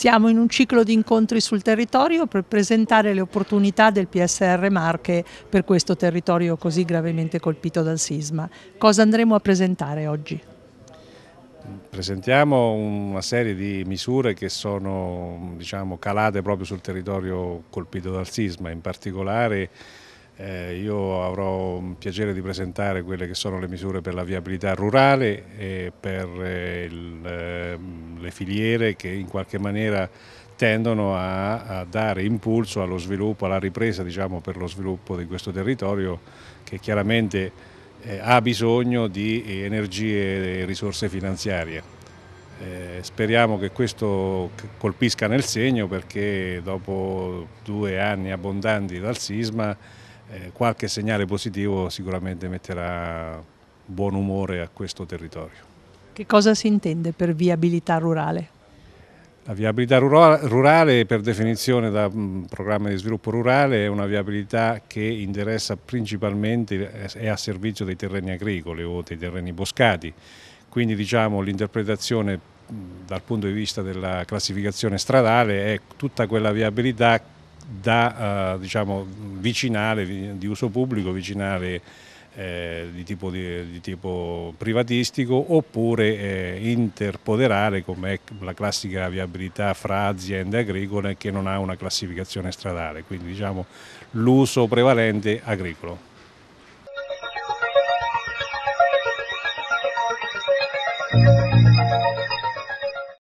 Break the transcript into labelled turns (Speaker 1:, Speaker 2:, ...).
Speaker 1: Siamo in un ciclo di incontri sul territorio per presentare le opportunità del PSR Marche per questo territorio così gravemente colpito dal sisma. Cosa andremo a presentare oggi?
Speaker 2: Presentiamo una serie di misure che sono diciamo, calate proprio sul territorio colpito dal sisma, in particolare eh, io avrò un piacere di presentare quelle che sono le misure per la viabilità rurale e per eh, il, eh, le filiere che in qualche maniera tendono a, a, dare impulso allo sviluppo, alla ripresa diciamo, per lo sviluppo di questo territorio che chiaramente eh, ha bisogno di energie e risorse finanziarie. Eh, speriamo che questo colpisca nel segno perché dopo due anni abbondanti dal sisma eh, qualche segnale positivo sicuramente metterà buon umore a questo territorio.
Speaker 1: Che cosa si intende per viabilità rurale?
Speaker 2: La viabilità rurale per definizione da mm, programma di sviluppo rurale è una viabilità che interessa principalmente eh, è a servizio dei terreni agricoli o dei terreni boscati, quindi diciamo, l'interpretazione mm, dal punto di vista della classificazione stradale è tutta quella viabilità da eh, diciamo, vicinale, di uso pubblico, vicinale eh, di, tipo di, di, tipo privatistico oppure eh, interpoderale come è la classica viabilità fra aziende agricole che non ha una classificazione stradale, quindi diciamo l'uso prevalente agricolo.